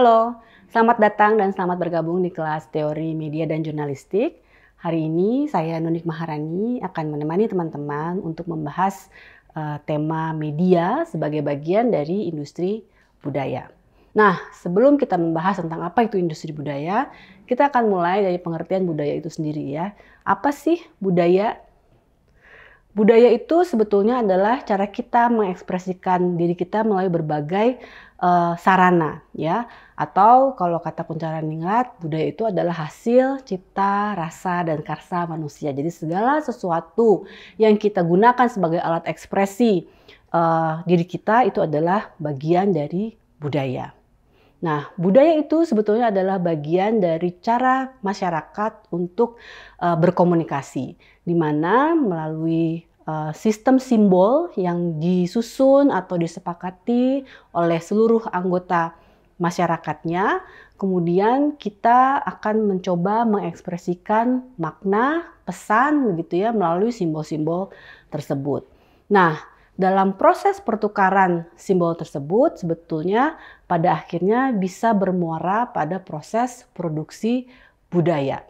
Halo, selamat datang dan selamat bergabung di kelas Teori Media dan Jurnalistik. Hari ini saya Nunik Maharani akan menemani teman-teman untuk membahas uh, tema media sebagai bagian dari industri budaya. Nah, sebelum kita membahas tentang apa itu industri budaya, kita akan mulai dari pengertian budaya itu sendiri ya. Apa sih budaya Budaya itu sebetulnya adalah cara kita mengekspresikan diri kita melalui berbagai uh, sarana, ya. Atau kalau kata Kuncara Ningrat, budaya itu adalah hasil, cipta, rasa, dan karsa manusia. Jadi segala sesuatu yang kita gunakan sebagai alat ekspresi uh, diri kita itu adalah bagian dari budaya. Nah, budaya itu sebetulnya adalah bagian dari cara masyarakat untuk uh, berkomunikasi di mana melalui eh, sistem simbol yang disusun atau disepakati oleh seluruh anggota masyarakatnya, kemudian kita akan mencoba mengekspresikan makna, pesan begitu ya melalui simbol-simbol tersebut. Nah, dalam proses pertukaran simbol tersebut sebetulnya pada akhirnya bisa bermuara pada proses produksi budaya.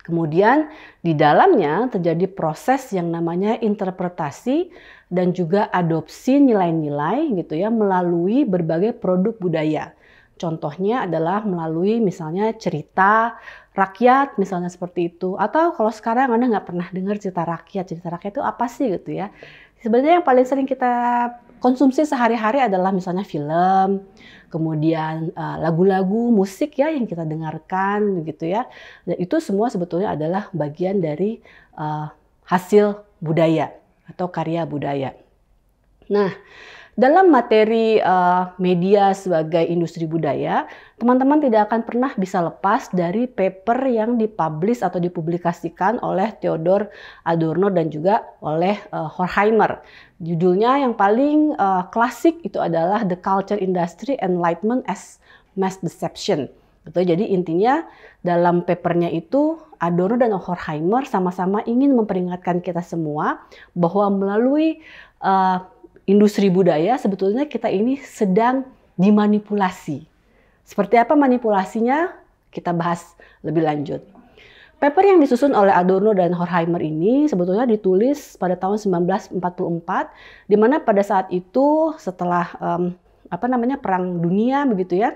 Kemudian di dalamnya terjadi proses yang namanya interpretasi dan juga adopsi nilai-nilai gitu ya melalui berbagai produk budaya. Contohnya adalah melalui misalnya cerita rakyat misalnya seperti itu. Atau kalau sekarang Anda nggak pernah dengar cerita rakyat, cerita rakyat itu apa sih gitu ya. Sebenarnya yang paling sering kita konsumsi sehari-hari adalah misalnya film, kemudian eh, lagu-lagu, uh, musik ya yang kita dengarkan gitu ya. Dan itu semua sebetulnya adalah bagian dari uh, hasil budaya atau karya budaya. Nah, dalam materi uh, media sebagai industri budaya, teman-teman tidak akan pernah bisa lepas dari paper yang dipublish atau dipublikasikan oleh Theodor Adorno dan juga oleh uh, Horkheimer. Judulnya yang paling uh, klasik itu adalah The Culture Industry Enlightenment as Mass Deception. betul Jadi intinya dalam papernya itu Adorno dan Horkheimer sama-sama ingin memperingatkan kita semua bahwa melalui uh, industri budaya sebetulnya kita ini sedang dimanipulasi. Seperti apa manipulasinya? Kita bahas lebih lanjut. Paper yang disusun oleh Adorno dan Horkheimer ini sebetulnya ditulis pada tahun 1944, di mana pada saat itu setelah um, apa namanya perang dunia begitu ya,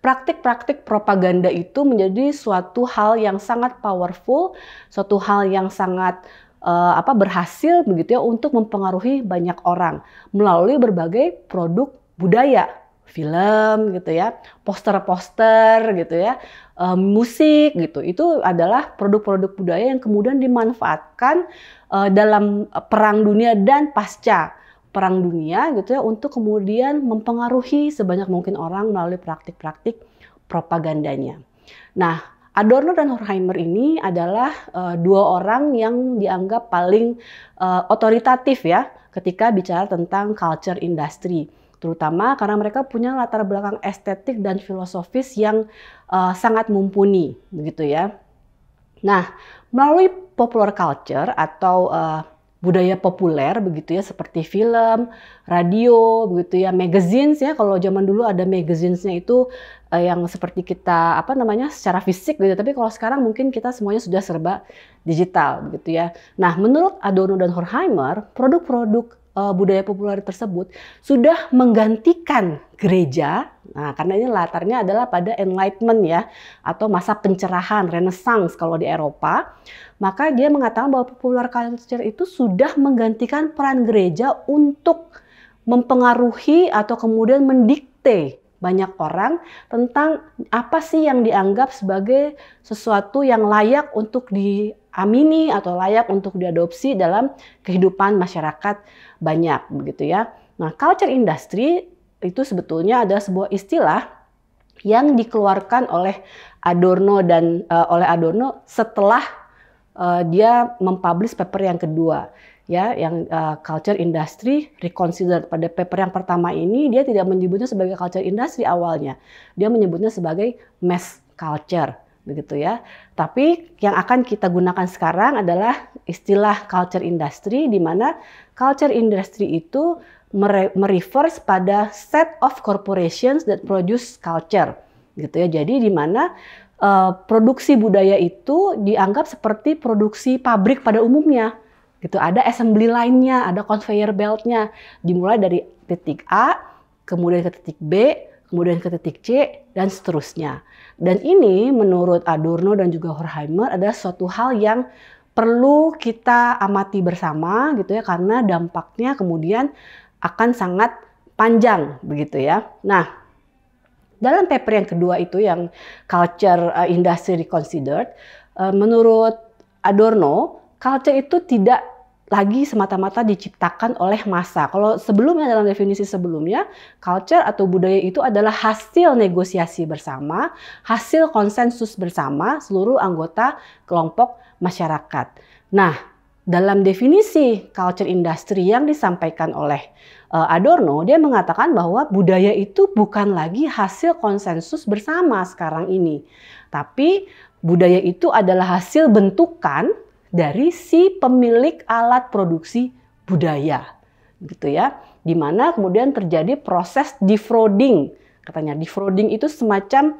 praktik-praktik propaganda itu menjadi suatu hal yang sangat powerful, suatu hal yang sangat uh, apa berhasil begitu ya untuk mempengaruhi banyak orang melalui berbagai produk budaya film gitu ya poster-poster gitu ya uh, musik gitu itu adalah produk-produk budaya yang kemudian dimanfaatkan uh, dalam perang dunia dan pasca perang dunia gitu ya untuk kemudian mempengaruhi sebanyak mungkin orang melalui praktik-praktik propagandanya nah Adorno dan Horkheimer ini adalah uh, dua orang yang dianggap paling uh, otoritatif ya ketika bicara tentang culture industry terutama karena mereka punya latar belakang estetik dan filosofis yang uh, sangat mumpuni begitu ya. Nah, melalui popular culture atau uh, budaya populer begitu ya seperti film, radio begitu ya, magazines ya kalau zaman dulu ada magazinesnya itu eh, yang seperti kita apa namanya secara fisik gitu. Tapi kalau sekarang mungkin kita semuanya sudah serba digital begitu ya. Nah, menurut Adorno dan Horkheimer, produk-produk uh, budaya populer tersebut sudah menggantikan gereja. Nah, karena ini latarnya adalah pada enlightenment ya atau masa pencerahan, renaissance kalau di Eropa. Maka dia mengatakan bahwa popular culture itu sudah menggantikan peran gereja untuk mempengaruhi atau kemudian mendikte banyak orang tentang apa sih yang dianggap sebagai sesuatu yang layak untuk diamini atau layak untuk diadopsi dalam kehidupan masyarakat banyak begitu ya. Nah, culture industry itu sebetulnya ada sebuah istilah yang dikeluarkan oleh Adorno dan uh, oleh Adorno setelah uh, dia mempublish paper yang kedua ya yang uh, culture industry reconsider pada paper yang pertama ini dia tidak menyebutnya sebagai culture industry awalnya dia menyebutnya sebagai mass culture begitu ya tapi yang akan kita gunakan sekarang adalah istilah culture industry di mana culture industry itu merefers pada set of corporations that produce culture gitu ya jadi di mana uh, produksi budaya itu dianggap seperti produksi pabrik pada umumnya gitu ada assembly line-nya ada conveyor belt-nya dimulai dari titik A kemudian ke titik B kemudian ke titik C, dan seterusnya. Dan ini menurut Adorno dan juga Horkheimer adalah suatu hal yang perlu kita amati bersama gitu ya karena dampaknya kemudian akan sangat panjang begitu ya. Nah, dalam paper yang kedua itu yang culture eh, industry reconsidered eh, menurut Adorno, culture itu tidak lagi semata-mata diciptakan oleh masa. Kalau sebelumnya dalam definisi sebelumnya, culture atau budaya itu adalah hasil negosiasi bersama, hasil konsensus bersama seluruh anggota kelompok masyarakat. Nah, dalam definisi culture industry yang disampaikan oleh eh, Adorno, dia mengatakan bahwa budaya itu bukan lagi hasil konsensus bersama sekarang ini, tapi budaya itu adalah hasil bentukan dari si pemilik alat produksi budaya gitu ya di mana kemudian terjadi proses defrauding katanya defrauding itu semacam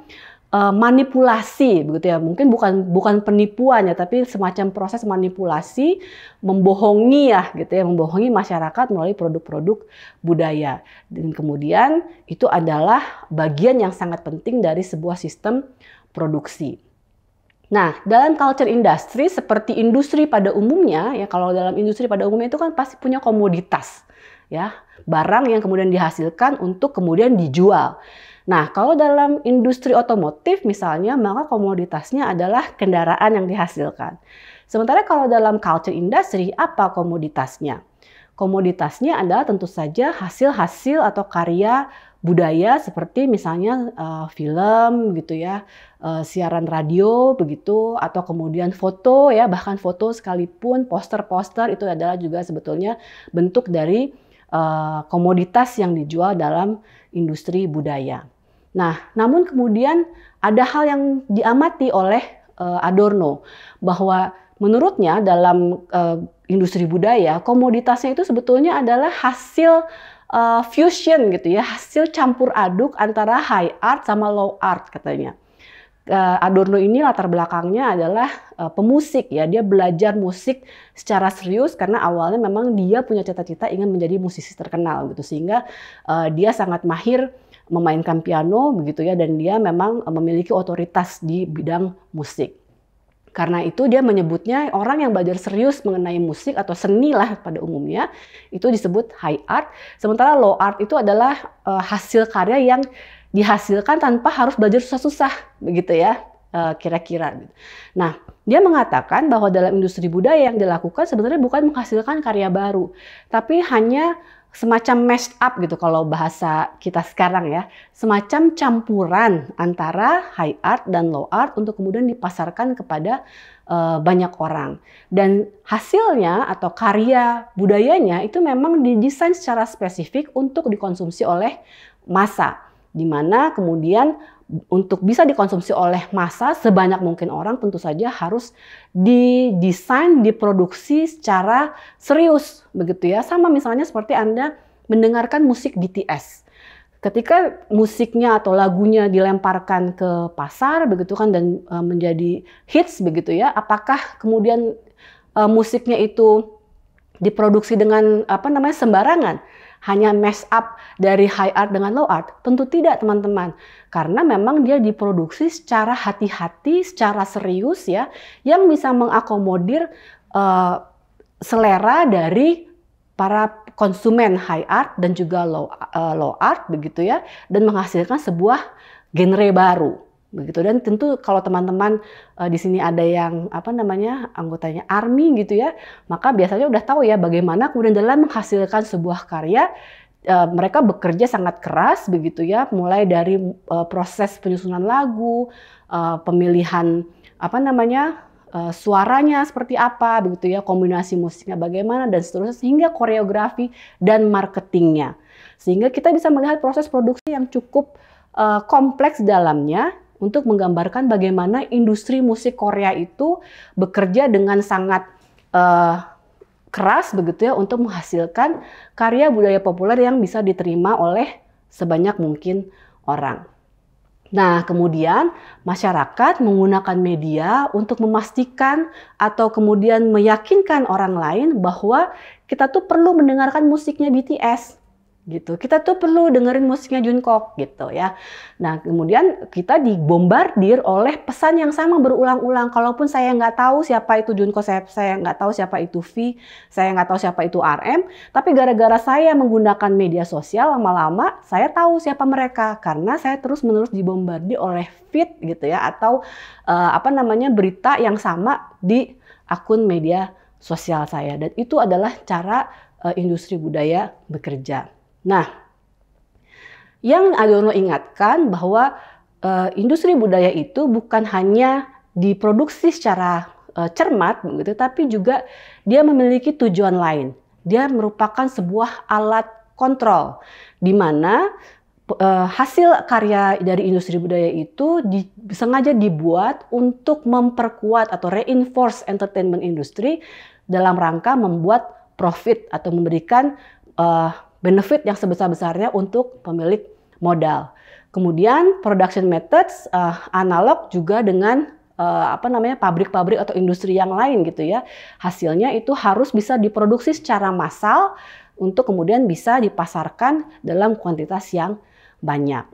uh, manipulasi begitu ya mungkin bukan bukan penipuan ya tapi semacam proses manipulasi membohongi ya gitu ya membohongi masyarakat melalui produk-produk budaya dan kemudian itu adalah bagian yang sangat penting dari sebuah sistem produksi Nah, dalam culture industry seperti industri pada umumnya, ya kalau dalam industri pada umumnya itu kan pasti punya komoditas, ya barang yang kemudian dihasilkan untuk kemudian dijual. Nah, kalau dalam industri otomotif misalnya, maka komoditasnya adalah kendaraan yang dihasilkan. Sementara kalau dalam culture industry, apa komoditasnya? Komoditasnya adalah tentu saja hasil-hasil atau karya budaya seperti misalnya uh, film gitu ya, Eh, siaran radio begitu atau kemudian foto ya bahkan foto sekalipun poster-poster itu adalah juga sebetulnya bentuk dari uh, komoditas yang dijual dalam industri budaya. Nah, namun kemudian ada hal yang diamati oleh uh, Adorno bahwa menurutnya dalam uh, industri budaya komoditasnya itu sebetulnya adalah hasil uh, fusion gitu ya, hasil campur aduk antara high art sama low art katanya. Eh, Adorno ini latar belakangnya adalah eh, pemusik ya. Dia belajar musik secara serius karena awalnya memang dia punya cita-cita ingin menjadi musisi terkenal gitu. Sehingga eh, dia sangat mahir memainkan piano begitu ya dan dia memang memiliki otoritas di bidang musik. Karena itu dia menyebutnya orang yang belajar serius mengenai musik atau seni lah pada umumnya itu disebut high art. Sementara low art itu adalah hasil karya yang dihasilkan tanpa harus belajar susah-susah begitu ya eh, kira-kira. Gitu. Nah, dia mengatakan bahwa dalam industri budaya yang dilakukan sebenarnya bukan menghasilkan karya baru, tapi hanya semacam mashed up gitu kalau bahasa kita sekarang ya, semacam campuran antara high art dan low art untuk kemudian dipasarkan kepada eh, banyak orang. Dan hasilnya atau karya budayanya itu memang didesain secara spesifik untuk dikonsumsi oleh massa di mana kemudian untuk bisa dikonsumsi oleh massa sebanyak mungkin orang tentu saja harus didesain, diproduksi secara serius begitu ya. Sama misalnya seperti Anda mendengarkan musik BTS. Ketika musiknya atau lagunya dilemparkan ke pasar begitu kan dan e, menjadi hits begitu ya, apakah kemudian e, musiknya itu diproduksi dengan apa namanya sembarangan? hanya mess up dari high art dengan low art? Tentu tidak, teman-teman. Karena memang dia diproduksi secara hati-hati, secara serius ya, yang bisa mengakomodir uh, selera dari para konsumen high art dan juga low uh, low art begitu ya dan menghasilkan sebuah genre baru begitu dan tentu kalau teman-teman uh, di sini ada yang apa namanya anggotanya army gitu ya maka biasanya udah tahu ya bagaimana kemudian dalam menghasilkan sebuah karya uh, mereka bekerja sangat keras begitu ya mulai dari uh, proses penyusunan lagu uh, pemilihan apa namanya suaranya seperti apa begitu ya kombinasi musiknya bagaimana dan seterusnya sehingga koreografi dan marketingnya sehingga kita bisa melihat proses produksi yang cukup kompleks dalamnya untuk menggambarkan bagaimana industri musik Korea itu bekerja dengan sangat uh, keras begitu ya untuk menghasilkan karya budaya populer yang bisa diterima oleh sebanyak mungkin orang. Nah, kemudian masyarakat menggunakan media untuk memastikan atau kemudian meyakinkan orang lain bahwa kita tuh perlu mendengarkan musiknya BTS gitu. Kita tuh perlu dengerin musiknya Jungkook gitu ya. Nah kemudian kita dibombardir oleh pesan yang sama berulang-ulang. Kalaupun saya nggak tahu siapa itu Junko saya, saya nggak tahu siapa itu V, saya nggak tahu siapa itu RM. Tapi gara-gara saya menggunakan media sosial lama-lama saya tahu siapa mereka karena saya terus-menerus dibombardir oleh feed gitu ya atau uh, apa namanya berita yang sama di akun media sosial saya dan itu adalah cara eh, industri budaya bekerja. Nah, yang Adorno ingatkan bahwa uh, industri budaya itu bukan hanya diproduksi secara uh, cermat begitu tapi juga dia memiliki tujuan lain. Dia merupakan sebuah alat kontrol di mana eh, hasil karya dari industri budaya itu disengaja sengaja dibuat untuk memperkuat atau reinforce entertainment industry dalam rangka membuat profit atau memberikan benefit yang sebesar-besarnya untuk pemilik modal. Kemudian production methods uh, analog juga dengan uh, apa namanya pabrik-pabrik atau industri yang lain gitu ya. Hasilnya itu harus bisa diproduksi secara massal untuk kemudian bisa dipasarkan dalam kuantitas yang banyak.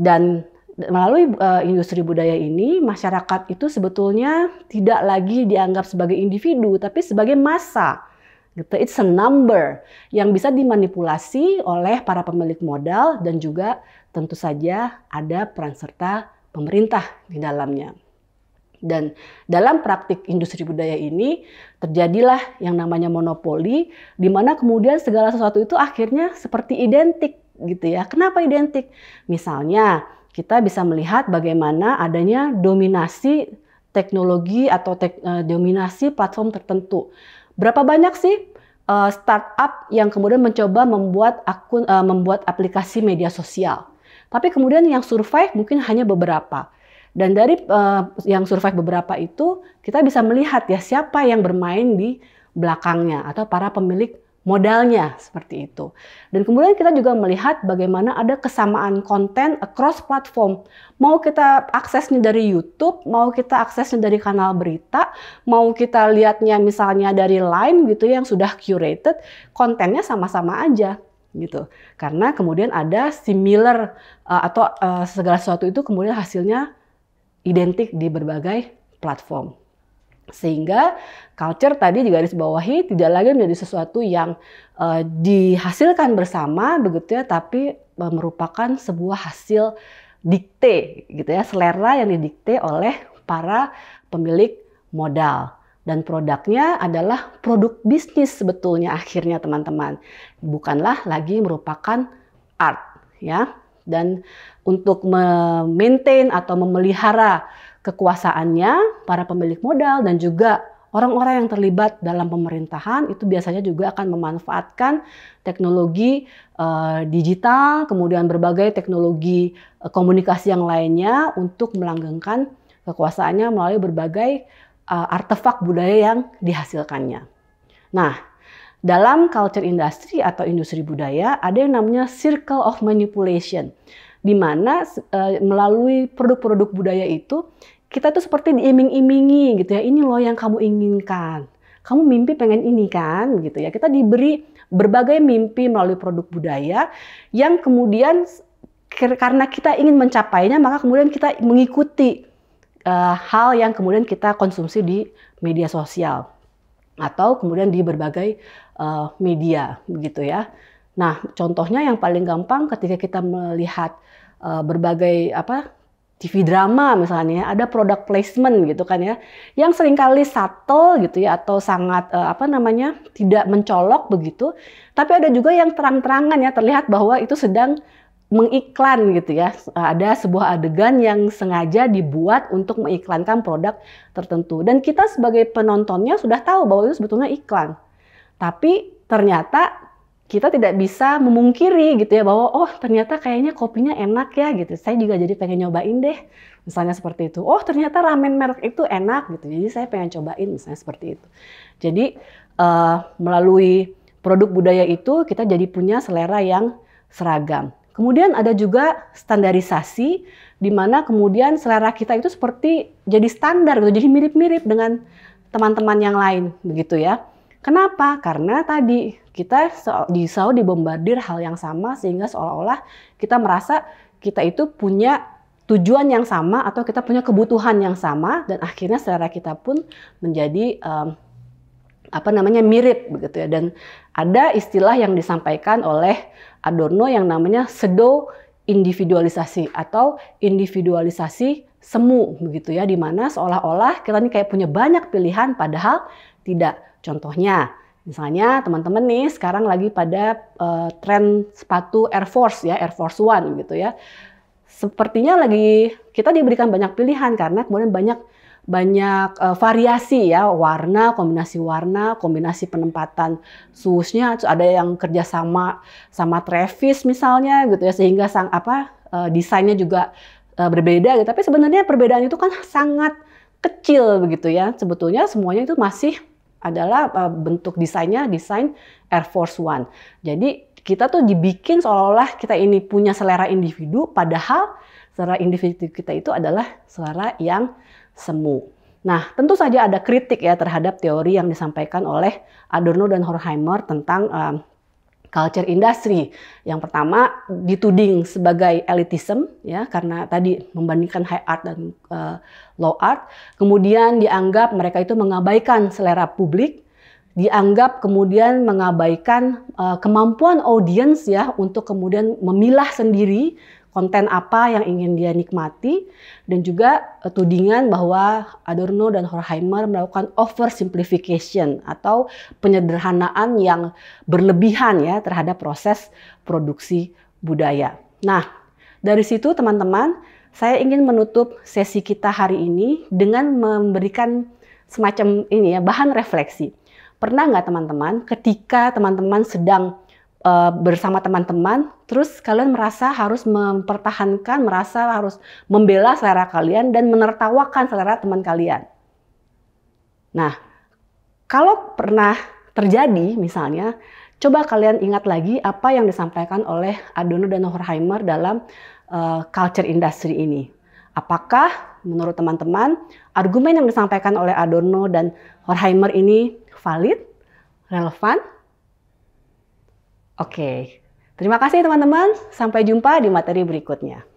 Dan melalui uh, industri budaya ini masyarakat itu sebetulnya tidak lagi dianggap sebagai individu tapi sebagai massa gitu. It's a number yang bisa dimanipulasi oleh para pemilik modal dan juga tentu saja ada peran serta pemerintah di dalamnya. Dan dalam praktik industri budaya ini terjadilah yang namanya monopoli di mana kemudian segala sesuatu itu akhirnya seperti identik gitu ya. Kenapa identik? Misalnya kita bisa melihat bagaimana adanya dominasi teknologi atau tek, eh, dominasi platform tertentu Berapa banyak sih uh, startup yang kemudian mencoba membuat akun uh, membuat aplikasi media sosial? Tapi kemudian yang survive mungkin hanya beberapa. Dan dari uh, yang survive beberapa itu kita bisa melihat ya siapa yang bermain di belakangnya atau para pemilik modalnya seperti itu. Dan kemudian kita juga melihat bagaimana ada kesamaan konten across platform. Mau kita aksesnya dari YouTube, mau kita aksesnya dari kanal berita, mau kita lihatnya misalnya dari Line gitu ya, yang sudah curated, kontennya sama-sama aja gitu. Karena kemudian ada similar eh, atau eh, segala sesuatu itu kemudian hasilnya identik di berbagai platform sehingga culture tadi juga harus bawahi tidak lagi menjadi sesuatu yang uh, dihasilkan bersama begitu ya tapi uh, merupakan sebuah hasil dikte gitu ya selera yang didikte oleh para pemilik modal dan produknya adalah produk bisnis sebetulnya akhirnya teman-teman bukanlah lagi merupakan art ya dan untuk memaintain atau memelihara kekuasaannya, para pemilik modal, dan juga orang-orang yang terlibat dalam pemerintahan itu biasanya juga akan memanfaatkan teknologi uh, digital, kemudian berbagai teknologi uh, komunikasi yang lainnya untuk melanggengkan kekuasaannya melalui berbagai uh, artefak budaya yang dihasilkannya. Nah, dalam culture industry atau industri budaya ada yang namanya circle of manipulation mana uh, melalui produk-produk budaya itu kita tuh seperti diiming-imingi gitu ya. Ini loh yang kamu inginkan. Kamu mimpi pengen ini kan gitu ya. Kita diberi berbagai mimpi melalui produk budaya yang kemudian karena kita ingin mencapainya maka kemudian kita mengikuti uh, hal yang kemudian kita konsumsi di media sosial atau kemudian di berbagai uh, media begitu ya. Nah, contohnya yang paling gampang ketika kita melihat uh, berbagai apa TV drama misalnya ada product placement gitu kan ya yang seringkali subtle gitu ya atau sangat uh, apa namanya tidak mencolok begitu tapi ada juga yang terang-terangan ya terlihat bahwa itu sedang mengiklan gitu ya ada sebuah adegan yang sengaja dibuat untuk mengiklankan produk tertentu dan kita sebagai penontonnya sudah tahu bahwa itu sebetulnya iklan tapi ternyata kita tidak bisa memungkiri gitu ya bahwa oh ternyata kayaknya kopinya enak ya gitu. Saya juga jadi pengen nyobain deh. Misalnya seperti itu. Oh ternyata ramen merek itu enak gitu. Jadi saya pengen cobain misalnya seperti itu. Jadi uh, melalui produk budaya itu kita jadi punya selera yang seragam. Kemudian ada juga standarisasi di mana kemudian selera kita itu seperti jadi standar gitu. Jadi mirip-mirip dengan teman-teman yang lain begitu ya. Kenapa? Karena tadi kita di selalu dibombardir hal yang sama sehingga seolah-olah kita merasa kita itu punya tujuan yang sama atau kita punya kebutuhan yang sama dan akhirnya selera kita pun menjadi um, apa namanya mirip begitu ya dan ada istilah yang disampaikan oleh Adorno yang namanya sedo individualisasi atau individualisasi semu begitu ya di mana seolah-olah kita ini kayak punya banyak pilihan padahal tidak Contohnya, misalnya teman-teman nih sekarang lagi pada uh, tren sepatu Air Force ya, Air Force One gitu ya. Sepertinya lagi kita diberikan banyak pilihan karena kemudian banyak banyak uh, variasi ya warna kombinasi warna kombinasi penempatan susnya ada yang kerjasama sama Travis misalnya gitu ya sehingga sang apa uh, desainnya juga uh, berbeda gitu tapi sebenarnya perbedaan itu kan sangat kecil begitu ya sebetulnya semuanya itu masih adalah uh, bentuk desainnya desain Air Force One. Jadi kita tuh dibikin seolah-olah kita ini punya selera individu, padahal selera individu kita itu adalah selera yang semu. Nah, tentu saja ada kritik ya terhadap teori yang disampaikan oleh Adorno dan Horkheimer tentang um, culture industry. Yang pertama dituding sebagai elitism ya karena tadi membandingkan high art dan uh, low art. Kemudian dianggap mereka itu mengabaikan selera publik, dianggap kemudian mengabaikan uh, kemampuan audiens ya untuk kemudian memilah sendiri konten apa yang ingin dia nikmati dan juga e, tudingan bahwa Adorno dan Horkheimer melakukan oversimplification atau penyederhanaan yang berlebihan ya terhadap proses produksi budaya. Nah, dari situ teman-teman, saya ingin menutup sesi kita hari ini dengan memberikan semacam ini ya bahan refleksi. Pernah nggak teman-teman ketika teman-teman sedang Eh, bersama teman-teman, terus kalian merasa harus mempertahankan, merasa harus membela selera kalian dan menertawakan selera teman kalian. Nah, kalau pernah terjadi misalnya, coba kalian ingat lagi apa yang disampaikan oleh Adorno dan Horkheimer dalam uh, culture industry ini. Apakah menurut teman-teman argumen yang disampaikan oleh Adorno dan Horkheimer ini valid, relevan, Oke, terima kasih teman-teman. Sampai jumpa di materi berikutnya.